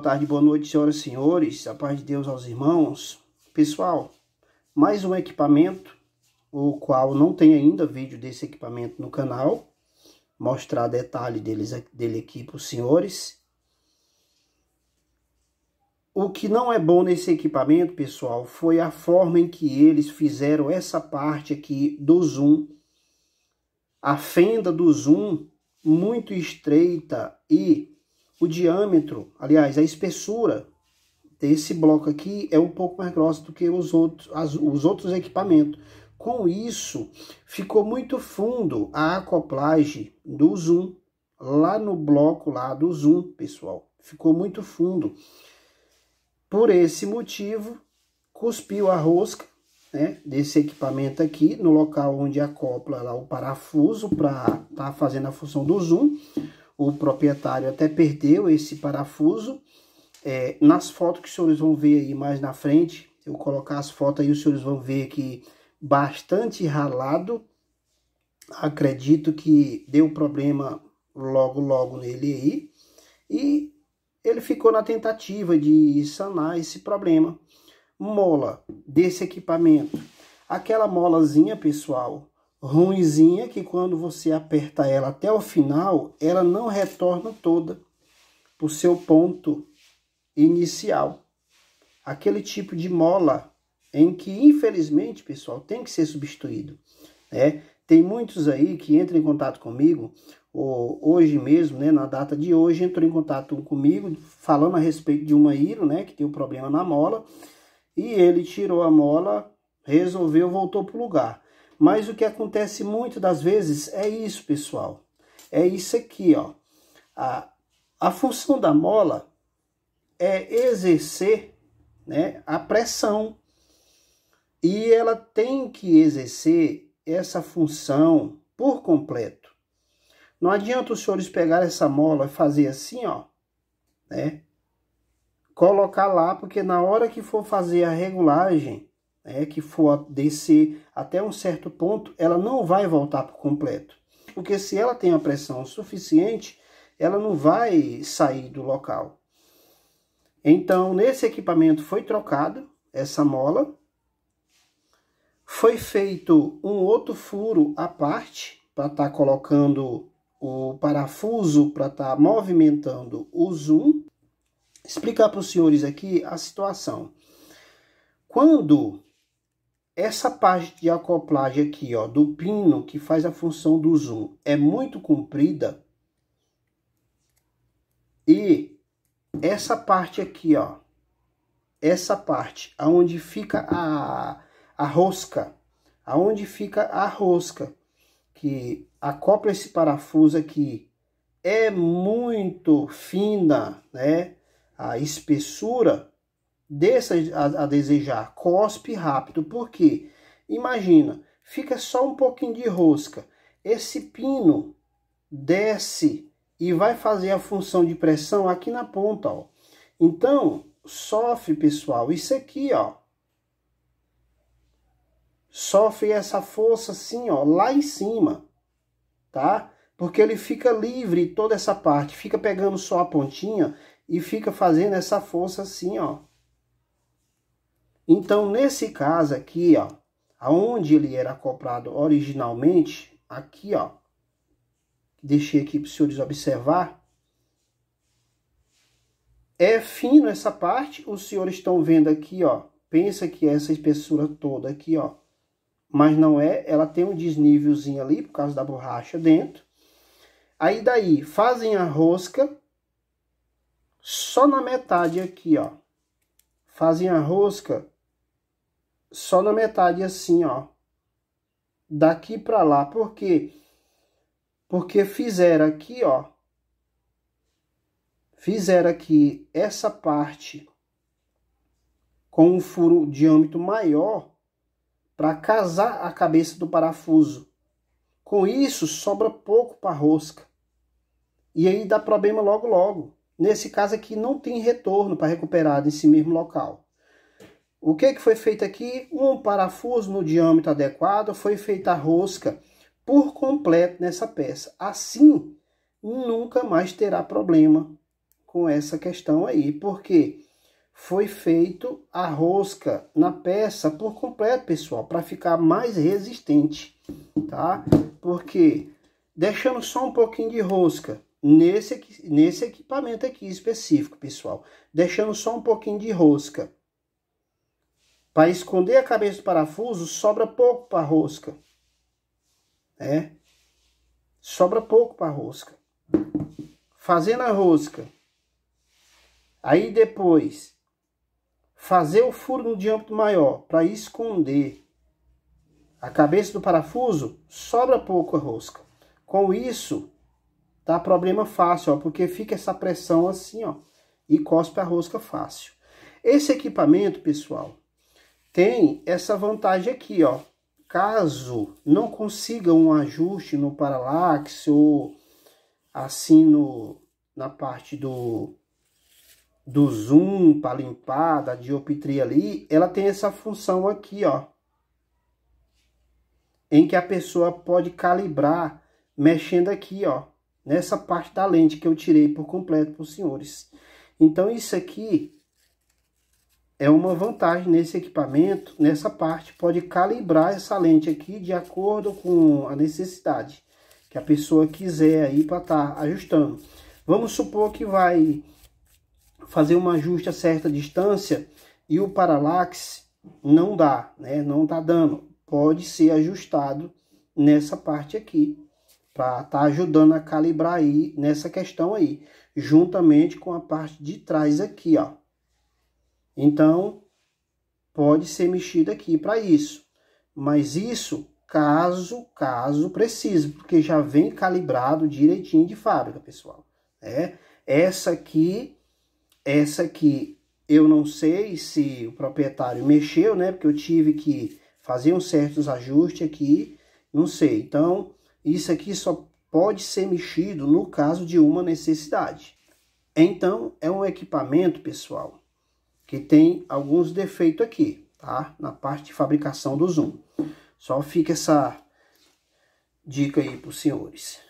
tarde, boa noite, senhoras e senhores. A paz de Deus aos irmãos. Pessoal, mais um equipamento, o qual não tem ainda vídeo desse equipamento no canal. Mostrar detalhe deles, dele aqui para os senhores. O que não é bom nesse equipamento, pessoal, foi a forma em que eles fizeram essa parte aqui do zoom. A fenda do zoom muito estreita e o diâmetro, aliás, a espessura desse bloco aqui é um pouco mais grossa do que os outros, as, os outros equipamentos. Com isso, ficou muito fundo a acoplagem do zoom, lá no bloco lá do zoom, pessoal. Ficou muito fundo. Por esse motivo, cuspiu a rosca né, desse equipamento aqui, no local onde acopla lá o parafuso para estar tá fazendo a função do zoom o proprietário até perdeu esse parafuso. É, nas fotos que os senhores vão ver aí mais na frente, eu colocar as fotos aí, os senhores vão ver que bastante ralado. Acredito que deu problema logo, logo nele aí. E ele ficou na tentativa de sanar esse problema. Mola desse equipamento. Aquela molazinha, pessoal, ruinzinha que quando você aperta ela até o final, ela não retorna toda para o seu ponto inicial. Aquele tipo de mola em que, infelizmente, pessoal, tem que ser substituído. Né? Tem muitos aí que entram em contato comigo, hoje mesmo, né, na data de hoje, entrou em contato comigo falando a respeito de uma Iro, né, que tem um problema na mola, e ele tirou a mola, resolveu, voltou para o lugar. Mas o que acontece muito das vezes é isso, pessoal. É isso aqui, ó. A, a função da mola é exercer né, a pressão. E ela tem que exercer essa função por completo. Não adianta os senhores pegar essa mola e fazer assim, ó, né? Colocar lá, porque na hora que for fazer a regulagem, né, que for descer até um certo ponto, ela não vai voltar por completo. Porque se ela tem a pressão suficiente, ela não vai sair do local. Então, nesse equipamento foi trocada essa mola. Foi feito um outro furo à parte para estar tá colocando o parafuso, para estar tá movimentando o zoom. Explicar para os senhores aqui a situação. Quando essa parte de acoplagem aqui, ó, do pino que faz a função do zoom, é muito comprida. E essa parte aqui, ó, essa parte aonde fica a, a rosca, aonde fica a rosca que acopla esse parafuso aqui, é muito fina, né? A espessura desça a, a desejar, cospe rápido, porque imagina, fica só um pouquinho de rosca, esse pino desce e vai fazer a função de pressão aqui na ponta, ó. Então, sofre, pessoal, isso aqui, ó. Sofre essa força assim, ó, lá em cima, tá? Porque ele fica livre toda essa parte, fica pegando só a pontinha e fica fazendo essa força assim, ó. Então, nesse caso aqui, ó, aonde ele era acoplado originalmente, aqui, ó, deixei aqui para os senhores observar, é fino essa parte, os senhores estão vendo aqui, ó, pensa que é essa espessura toda aqui, ó, mas não é, ela tem um desnívelzinho ali, por causa da borracha dentro. Aí daí, fazem a rosca, só na metade aqui, ó, fazem a rosca só na metade assim, ó. Daqui para lá, por quê? Porque fizeram aqui, ó. Fizeram aqui essa parte com um furo de âmbito maior para casar a cabeça do parafuso. Com isso, sobra pouco para rosca. E aí dá problema logo logo. Nesse caso aqui não tem retorno para recuperar nesse mesmo local. O que, é que foi feito aqui? Um parafuso no diâmetro adequado, foi feita a rosca por completo nessa peça. Assim, nunca mais terá problema com essa questão aí, porque foi feito a rosca na peça por completo, pessoal, para ficar mais resistente, tá? Porque deixando só um pouquinho de rosca nesse, nesse equipamento aqui específico, pessoal, deixando só um pouquinho de rosca para esconder a cabeça do parafuso, sobra pouco para a rosca. É? Sobra pouco para a rosca. Fazendo a rosca. Aí depois, fazer o furo no diâmetro maior para esconder a cabeça do parafuso, sobra pouco a rosca. Com isso, tá problema fácil, ó, porque fica essa pressão assim, ó, e cospe a rosca fácil. Esse equipamento, pessoal, tem essa vantagem aqui, ó. Caso não consiga um ajuste no paralaxe ou assim no, na parte do, do zoom para limpar, da dioptria ali, ela tem essa função aqui, ó. Em que a pessoa pode calibrar mexendo aqui, ó. Nessa parte da lente que eu tirei por completo para os senhores. Então isso aqui é uma vantagem nesse equipamento, nessa parte, pode calibrar essa lente aqui de acordo com a necessidade que a pessoa quiser aí para estar tá ajustando. Vamos supor que vai fazer um ajuste a certa distância e o paralaxe não dá, né? Não está dando. Pode ser ajustado nessa parte aqui para estar tá ajudando a calibrar aí nessa questão aí, juntamente com a parte de trás aqui, ó então, pode ser mexido aqui para isso. Mas isso, caso, caso precise, porque já vem calibrado direitinho de fábrica, pessoal. é Essa aqui, essa aqui, eu não sei se o proprietário mexeu, né? Porque eu tive que fazer uns certos ajustes aqui, não sei. Então, isso aqui só pode ser mexido no caso de uma necessidade. Então, é um equipamento, pessoal, que tem alguns defeitos aqui, tá? Na parte de fabricação do zoom. Só fica essa dica aí para os senhores.